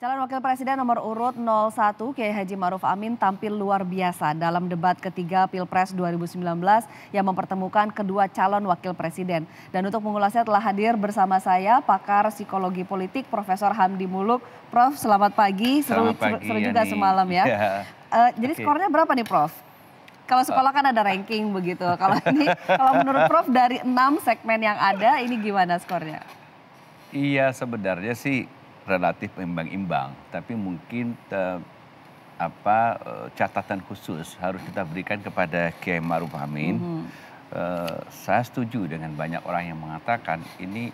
Calon Wakil Presiden nomor urut 01 Kiai Haji Maruf Amin tampil luar biasa dalam debat ketiga Pilpres 2019 yang mempertemukan kedua calon wakil presiden. Dan untuk mengulasnya telah hadir bersama saya pakar psikologi politik Profesor Hamdi Muluk. Prof, selamat pagi. Seru, selamat pagi, seru, juga ya semalam ya. ya. Uh, jadi okay. skornya berapa nih Prof? Kalau sekolah kan ada ranking begitu. Kalau ini kalau menurut Prof dari enam segmen yang ada ini gimana skornya? Iya sebenarnya sih relatif imbang-imbang, tapi mungkin te, apa e, catatan khusus harus kita berikan kepada Kiai Maruf Amin. Mm -hmm. E, saya setuju dengan banyak orang yang mengatakan ini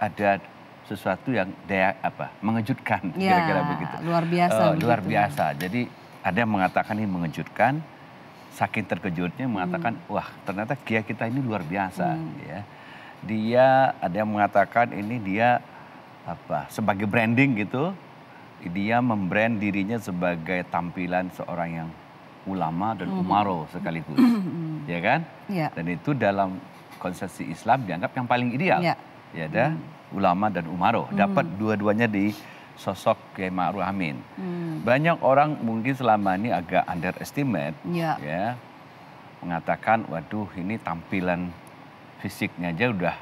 ada sesuatu yang daya apa mengejutkan ya, kira-kira ya, begitu. Luar biasa. E, luar biasa. Jadi ada yang mengatakan ini mengejutkan, saking terkejutnya mengatakan hmm. wah ternyata Kiai kita ini luar biasa hmm. ya. Dia ada yang mengatakan ini dia apa sebagai branding gitu dia membrand dirinya sebagai tampilan seorang yang ulama dan mm-hmm. umaro sekaligus mm-hmm. Mm-hmm. ya kan ya. dan itu dalam konsepsi Islam dianggap yang paling ideal ya, ya ada hmm. ulama dan umaro dapat dua-duanya di sosok Kiai Ma'ruf Amin. Hmm. Banyak orang mungkin selama ini agak underestimate ya. ya mengatakan waduh ini tampilan fisiknya aja udah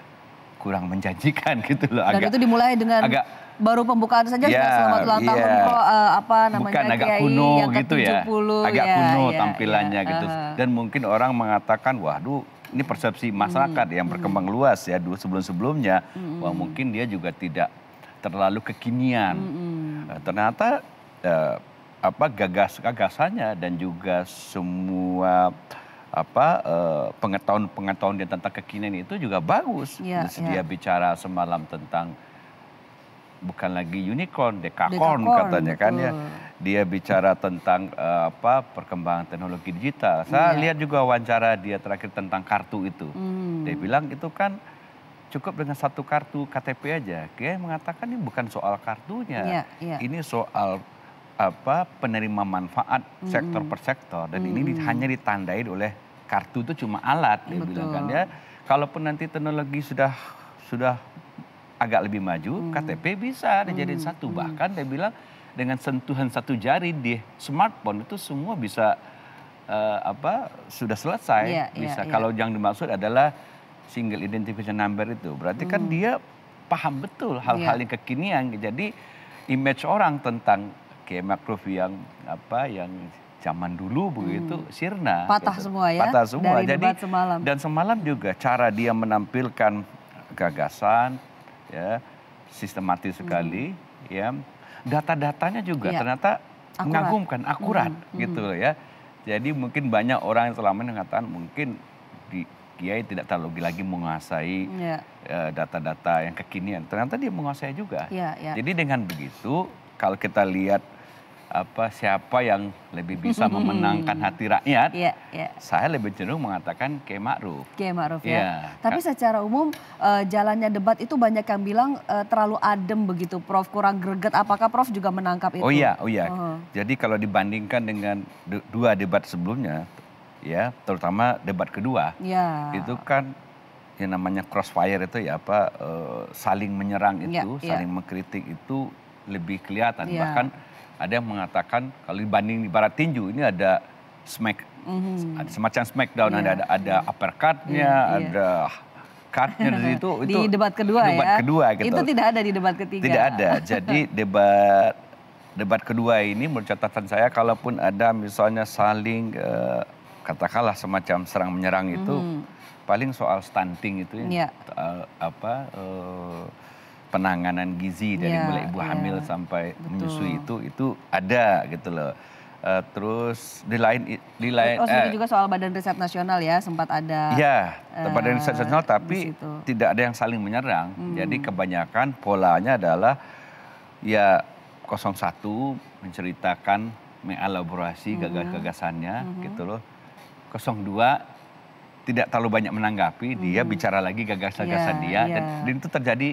kurang menjanjikan gitu loh. Agak, itu dimulai dengan agak baru pembukaan saja yeah, selamat ulang yeah. tahun kok uh, apa namanya Bukan agak Kiai kuno yang gitu ya. Agak yeah, kuno yeah, tampilannya yeah, gitu. Uh. Dan mungkin orang mengatakan waduh ini persepsi masyarakat hmm. yang hmm. berkembang hmm. luas ya dulu sebelum-sebelumnya hmm, hmm. wah mungkin dia juga tidak terlalu kekinian. Hmm. hmm. Eh, ternyata uh, apa gagas gagasannya dan juga semua apa pengetahuan-pengetahuan dia tentang kekinian itu juga bagus. Yeah, ya. dia yeah. bicara semalam tentang bukan lagi unicorn, dekakorn, katanya kan ya. Dia bicara tentang uh, apa perkembangan teknologi digital. Saya yeah. lihat juga wawancara dia terakhir tentang kartu itu. Mm. Dia bilang itu kan cukup dengan satu kartu KTP aja. Dia mengatakan ini bukan soal kartunya. Yeah, yeah. Ini soal apa penerima manfaat mm sektor hmm. per sektor dan mm -hmm. ini hanya ditandai oleh kartu itu cuma alat dia Betul. bilang kan ya. Kalaupun nanti teknologi sudah sudah agak lebih maju, hmm. KTP bisa dijadiin hmm. satu. Hmm. Bahkan dia bilang dengan sentuhan satu jari di smartphone itu semua bisa uh, apa sudah selesai yeah, iya, bisa. Yeah, Kalau yeah. yang dimaksud adalah single identification number itu, berarti kan hmm. kan dia paham betul hal-hal yeah. yang kekinian. Jadi image orang tentang kayak makrof yang apa yang zaman dulu hmm. begitu sirna. Patah gitu. semua ya. Patah semua. Dari Jadi semalam. dan semalam juga cara dia menampilkan gagasan ya sistematis sekali hmm. ya. Data-datanya juga ya. ternyata akurat. mengagumkan, akurat hmm. hmm. gitu hmm. ya. Jadi mungkin banyak orang yang selama ini mengatakan mungkin di Kiai tidak terlalu lagi menguasai iya. ya, data-data ya. yang kekinian. Ternyata dia menguasai juga. Ya, ya. Jadi dengan begitu kalau kita lihat apa siapa yang lebih bisa memenangkan hati rakyat, iya, iya. saya lebih cenderung mengatakan Kiai Ma'ruf. Kiai Ma'ruf ya. ya. Tapi secara umum uh, jalannya debat itu banyak yang bilang uh, terlalu adem begitu, Prof. Kurang greget. Apakah Prof. juga menangkap itu? Oh iya, oh iya. Uh -huh. Jadi kalau dibandingkan dengan dua debat sebelumnya, ya terutama debat kedua, ya. itu kan yang namanya crossfire itu ya apa uh, saling menyerang iya, itu, ya, saling ya. mengkritik itu lebih kelihatan. Yeah. Bahkan ada yang mengatakan kalau dibanding di barat tinju ini ada smack mm-hmm. semacam smackdown yeah. ada ada ada iya. uppercutnya, yeah. Iya. ada cutnya di situ itu di debat kedua debat ya. kedua gitu. Itu tidak ada di debat ketiga. Tidak ada. Jadi debat debat kedua ini menurut catatan saya kalaupun ada misalnya saling uh, katakanlah semacam serang menyerang itu mm-hmm. paling soal stunting itu ya. Yeah. Iya. Uh, apa uh, penanganan gizi dari yeah, mulai ibu yeah. hamil sampai Betul. menyusui itu itu ada gitu loh. Uh, terus di lain di lain oh, uh, juga soal Badan Riset Nasional ya sempat ada. Ya, uh, Badan Riset Nasional tapi tidak ada yang saling menyerang. Hmm. Jadi kebanyakan polanya adalah ya 01 menceritakan mengelaborasi hmm. gagasan-gagasannya hmm. gitu loh. 02 tidak terlalu banyak menanggapi, hmm. dia bicara lagi gagasan-gagasan yeah, dia yeah. dan, iya. dan itu terjadi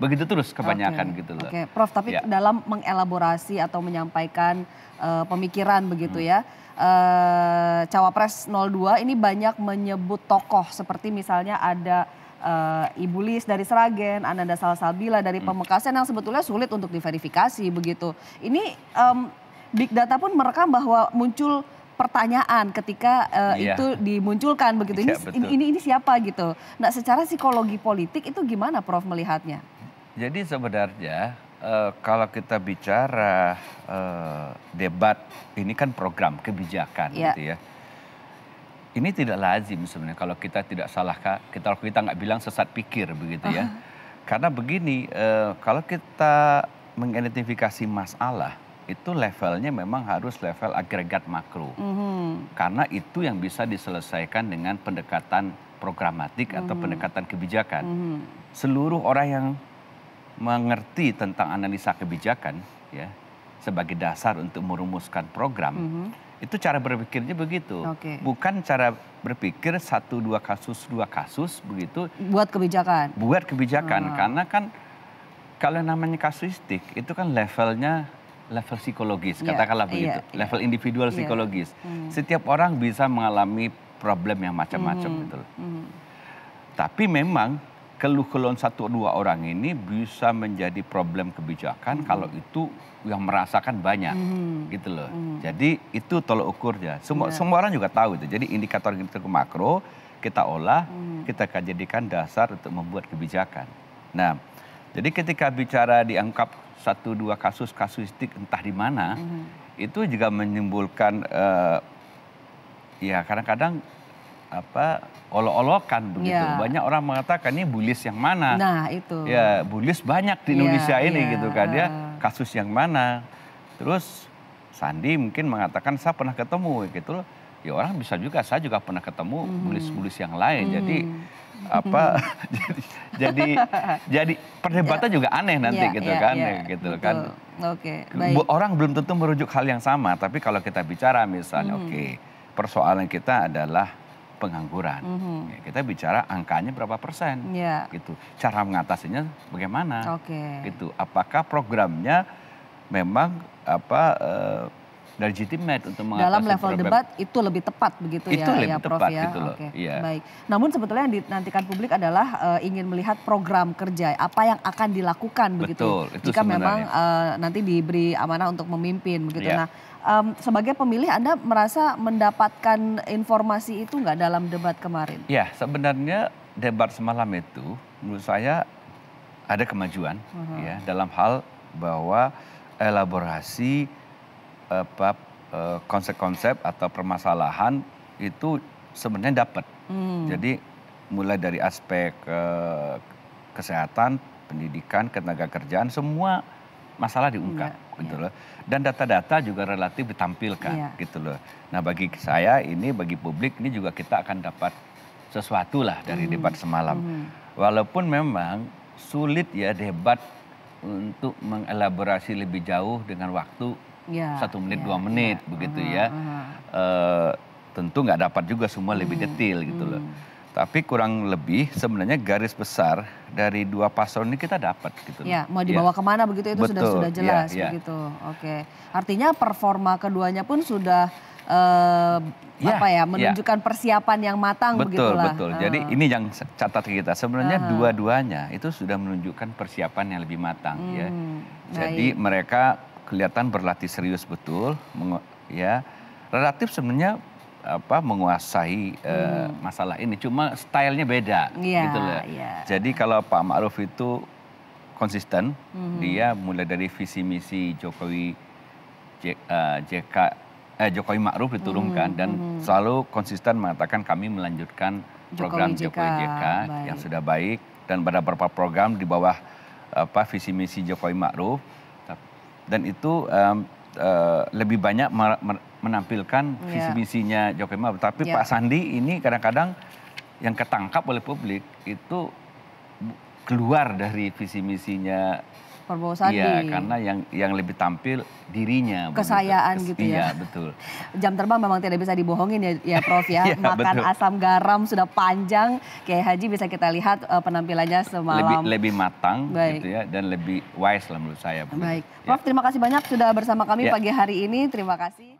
begitu terus kebanyakan okay. gitu loh. okay. Prof. Tapi ya. dalam mengelaborasi atau menyampaikan uh, pemikiran begitu hmm. ya, uh, cawapres 02 ini banyak menyebut tokoh seperti misalnya ada uh, Ibu Lis dari Seragen, Ananda Salsabila dari hmm. Pemekasan yang sebetulnya sulit untuk diverifikasi begitu. Ini um, big data pun merekam bahwa muncul pertanyaan ketika uh, iya. itu dimunculkan begitu Iya, ini, ini ini siapa gitu. Nah, secara psikologi politik itu gimana Prof melihatnya? Jadi sebenarnya uh, kalau kita bicara uh, debat ini kan program kebijakan yeah. gitu ya. Ini tidak lazim sebenarnya kalau kita tidak salah kita kalau kita nggak bilang sesat pikir begitu ya. Uh -huh. Karena begini uh, kalau kita mengidentifikasi masalah itu levelnya memang harus level agregat makro. Mm -hmm. Karena itu yang bisa diselesaikan dengan pendekatan programatik mm -hmm. atau mhm. pendekatan kebijakan. Mm -hmm. Seluruh orang yang mengerti tentang analisa kebijakan ya sebagai dasar untuk merumuskan program. Mm -hmm. Itu cara berpikirnya begitu. Okay. Bukan cara berpikir satu dua kasus dua kasus begitu. Buat kebijakan. Buat kebijakan hmm. karena kan kalau namanya kasuistik itu kan levelnya level psikologis yeah. katakanlah iya, begitu. Yeah. Level yeah. individual iya. psikologis. Yeah. hmm. Setiap orang bisa mengalami problem yang macam-macam mm -hmm. gitu. Mm -hmm. Tapi memang keluh-keluhan satu dua orang ini bisa menjadi problem kebijakan hmm. kalau itu yang merasakan banyak hmm. gitu loh. Hmm. Jadi itu tolok ukurnya. Semua yeah. semua orang juga tahu itu. Jadi indikator-indikator makro kita olah, hmm. kita jadikan dasar untuk membuat kebijakan. Nah, jadi ketika bicara dianggap satu dua kasus kasuistik entah di mana, hmm. itu juga menimbulkan uh, ya kadang-kadang apa olok-olokan begitu. Ya. Banyak orang mengatakan ini bulis yang mana? Nah, itu. Ya, bulis banyak di iya, Indonesia ya, ini ya. gitu kan dia ya. Kasus yang mana? Terus Sandi mungkin mengatakan saya pernah ketemu gitu loh. Ya orang bisa juga saya juga pernah ketemu hmm. bulis-bulis yang lain. Hmm. Jadi apa jadi jadi, jadi perdebatan ya. juga aneh nanti ya, gitu ya, kan ya. gitu Betul. kan. Oke, okay, Orang belum tentu merujuk hal yang sama, tapi kalau kita bicara misalnya hmm. oke, okay, persoalan kita adalah pengangguran. Mm -hmm. kita bicara angkanya berapa persen, yeah. gitu. Cara mengatasinya bagaimana, okay. gitu. Apakah programnya memang apa? Eh, dari legitimate untuk mengatasi Dalam level problem. debat itu lebih tepat begitu itu ya, ya Prof ya. Gitu Oke. Iya. Baik. Namun sebetulnya yang dinantikan publik adalah uh, ingin melihat program kerja apa yang akan dilakukan Betul, begitu. Itu jika sebenarnya. memang uh, nanti diberi amanah untuk memimpin begitu. Iya. Nah, um, sebagai pemilih Anda merasa mendapatkan informasi itu enggak dalam debat kemarin? Ya, sebenarnya debat semalam itu menurut saya ada kemajuan uh -huh. ya dalam hal bahwa elaborasi Eh, eh, konsep-konsep atau permasalahan itu sebenarnya dapat. Hmm. Jadi mulai dari aspek eh, kesehatan, pendidikan, ketenaga kerjaan, semua masalah diungkap, ya, gitu iya. loh. Dan data-data juga relatif ditampilkan, iya. gitu loh. Nah bagi saya ini, bagi publik ini juga kita akan dapat sesuatu lah dari mm. debat semalam. Mm. Walaupun memang sulit ya debat untuk mengelaborasi lebih jauh dengan waktu yeah. satu menit yeah. dua ya, menit yeah. begitu uh -huh, ya. Uh -huh. uh, tentu nggak dapat juga semua lebih hmm. detail gitu loh. Hmm. Tapi kurang lebih sebenarnya garis besar dari dua paslon ini kita dapat gitu. Ya, mau iya. dibawa ya. kemana begitu itu Betul, sudah sudah iya, jelas ya, ya. begitu. Oke, artinya performa keduanya pun sudah eh, ya, apa ya, ya. menunjukkan ya. persiapan yang matang betul, begitulah. Betul, Uh. Jadi ini yang catat kita sebenarnya uh. dua-duanya itu sudah menunjukkan persiapan yang lebih matang ya. hmm, ya. Jadi baik. mereka kelihatan berlatih serius betul ya relatif sebenarnya apa menguasai eh, hmm. uh, masalah ini cuma stylenya beda ya, gitu loh. Ya. Jadi kalau Pak Ma'ruf itu konsisten hmm. dia mulai dari visi misi Jokowi J, uh, eh, JK eh, Jokowi Ma'ruf diturunkan hmm. dan hmm. selalu konsisten mengatakan kami melanjutkan program Jokowi JK, Jokowi JK yang sudah baik dan pada beberapa program di bawah apa visi misi Jokowi Ma'ruf dan itu um, uh, lebih banyak menampilkan iya. visi misinya Jokowi Maruf. Tapi yeah. Pak Sandi ini kadang-kadang yang ketangkap oleh publik itu keluar dari visi misinya Prabowo Sandi. Iya, karena yang yang lebih tampil dirinya. Kesayaan gitu ya. Iya, betul. Jam terbang memang tidak bisa dibohongin ya, ya Prof ya. ya Makan betul. asam garam sudah panjang. Kayak Haji bisa kita lihat uh, penampilannya semalam. Lebih, lebih matang Baik. gitu ya dan lebih wise lah menurut saya. Baik. Ya. Prof, terima kasih banyak sudah bersama kami ya. pagi hari ini. Terima kasih.